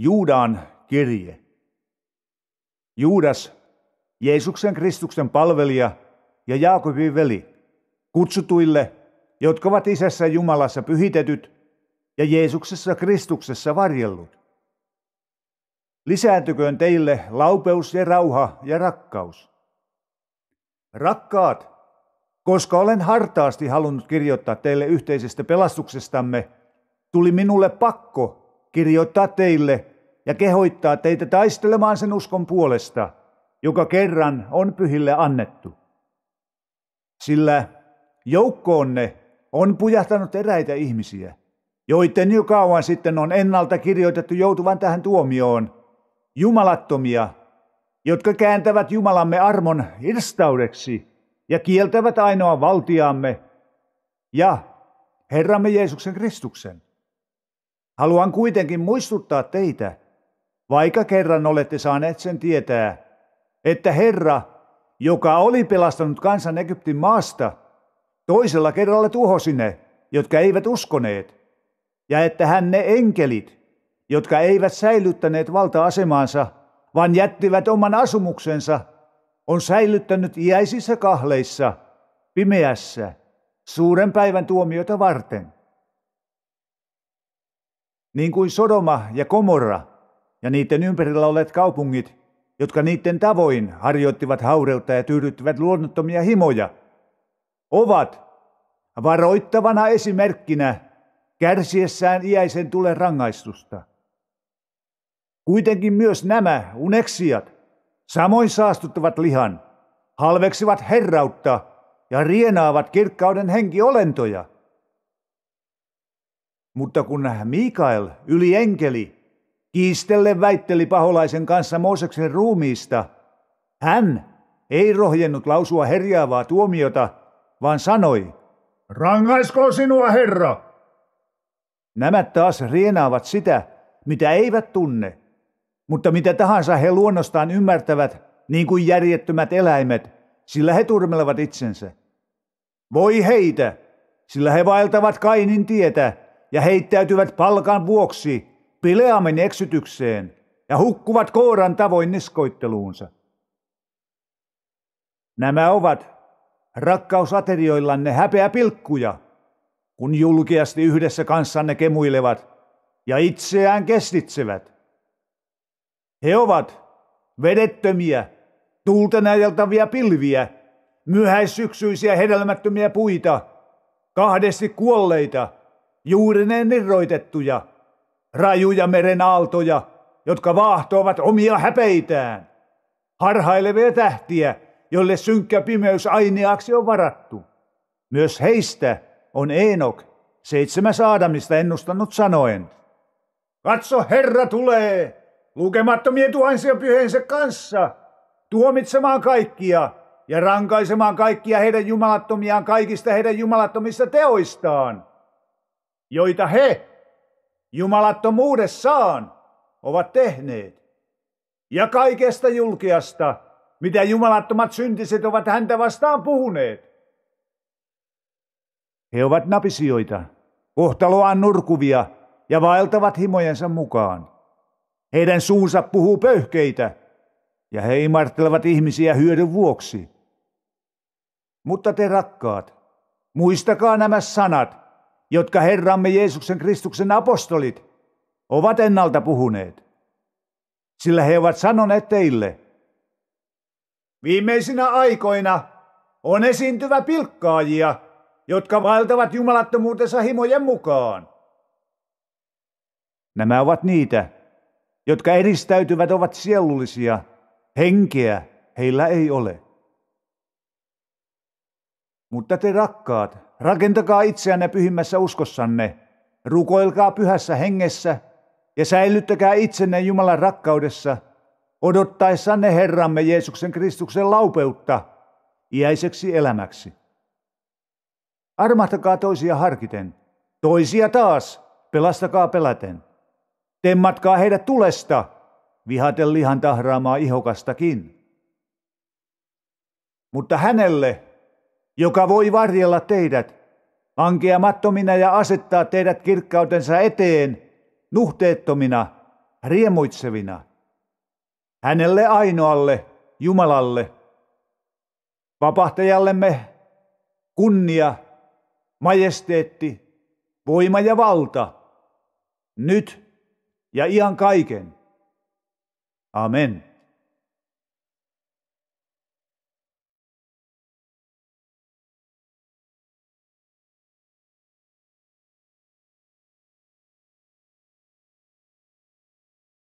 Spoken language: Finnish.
Juudan kirje. Juudas, Jeesuksen Kristuksen palvelija ja Jaakobin veli, kutsutuille, jotka ovat isässä Jumalassa pyhitetyt ja Jeesuksessa Kristuksessa varjellut. Lisääntyköön teille laupeus ja rauha ja rakkaus. Rakkaat, koska olen hartaasti halunnut kirjoittaa teille yhteisestä pelastuksestamme, tuli minulle pakko kirjoittaa teille ja kehoittaa teitä taistelemaan sen uskon puolesta, joka kerran on pyhille annettu. Sillä joukkoonne on pujahtanut eräitä ihmisiä, joiden jo kauan sitten on ennalta kirjoitettu joutuvan tähän tuomioon, jumalattomia, jotka kääntävät Jumalamme armon irstaudeksi ja kieltävät ainoa valtiamme. ja Herramme Jeesuksen Kristuksen. Haluan kuitenkin muistuttaa teitä, vaikka kerran olette saaneet sen tietää, että Herra, joka oli pelastanut kansan Egyptin maasta, toisella kerralla tuhosi ne, jotka eivät uskoneet, ja että hän ne enkelit, jotka eivät säilyttäneet valta-asemaansa, vaan jättivät oman asumuksensa, on säilyttänyt iäisissä kahleissa, pimeässä, suuren päivän tuomiota varten. Niin kuin Sodoma ja Komorra, ja niiden ympärillä olleet kaupungit, jotka niiden tavoin harjoittivat haureutta ja tyydyttivät luonnottomia himoja, ovat varoittavana esimerkkinä kärsiessään iäisen tulen rangaistusta. Kuitenkin myös nämä uneksiat samoin saastuttavat lihan, halveksivat herrautta ja rienaavat kirkkauden henkiolentoja. Mutta kun Mikael, ylienkeli, Kiistelle väitteli paholaisen kanssa Mooseksen ruumiista. Hän ei rohjennut lausua herjaavaa tuomiota, vaan sanoi, Rangaisko sinua, Herra! Nämä taas rienaavat sitä, mitä eivät tunne, mutta mitä tahansa he luonnostaan ymmärtävät, niin kuin järjettömät eläimet, sillä he turmelevat itsensä. Voi heitä, sillä he vaeltavat Kainin tietä ja heittäytyvät palkan vuoksi Bileamin eksytykseen ja hukkuvat kooran tavoin niskoitteluunsa. Nämä ovat rakkausaterioillanne häpeä pilkkuja, kun julkeasti yhdessä kanssanne kemuilevat ja itseään kestitsevät. He ovat vedettömiä, tuulten näjeltäviä pilviä, myöhäissyksyisiä hedelmättömiä puita, kahdesti kuolleita, juurineen irroitettuja – rajuja meren aaltoja, jotka vahtoavat omia häpeitään, harhailevia tähtiä, jolle synkkä pimeys aineaksi on varattu. Myös heistä on Enok seitsemäs saadamista ennustanut sanoen, Katso, Herra tulee, lukemattomien tuhansia pyhensä kanssa, tuomitsemaan kaikkia ja rankaisemaan kaikkia heidän jumalattomiaan kaikista heidän jumalattomista teoistaan, joita he jumalattomuudessaan ovat tehneet. Ja kaikesta julkiasta, mitä jumalattomat syntiset ovat häntä vastaan puhuneet. He ovat napisioita, kohtaloaan nurkuvia ja vaeltavat himojensa mukaan. Heidän suunsa puhuu pöyhkeitä, ja he imartelevat ihmisiä hyödyn vuoksi. Mutta te rakkaat, muistakaa nämä sanat, jotka Herramme Jeesuksen Kristuksen apostolit ovat ennalta puhuneet, sillä he ovat sanoneet teille. Viimeisinä aikoina on esiintyvä pilkkaajia, jotka vaeltavat jumalattomuutensa himojen mukaan. Nämä ovat niitä, jotka eristäytyvät, ovat sielullisia. Henkeä heillä ei ole. Mutta te rakkaat, Rakentakaa itseänne pyhimmässä uskossanne, rukoilkaa pyhässä hengessä ja säilyttäkää itsenne Jumalan rakkaudessa, odottaessanne Herramme Jeesuksen Kristuksen laupeutta iäiseksi elämäksi. Armahtakaa toisia harkiten, toisia taas, pelastakaa peläten. Temmatkaa heidät tulesta, vihaten lihan tahraamaa ihokastakin. Mutta hänelle, joka voi varjella teidät, ankeamattomina ja asettaa teidät kirkkautensa eteen, nuhteettomina, riemuitsevina. Hänelle ainoalle, Jumalalle, vapahtajallemme kunnia, majesteetti, voima ja valta, nyt ja ihan kaiken. Amen.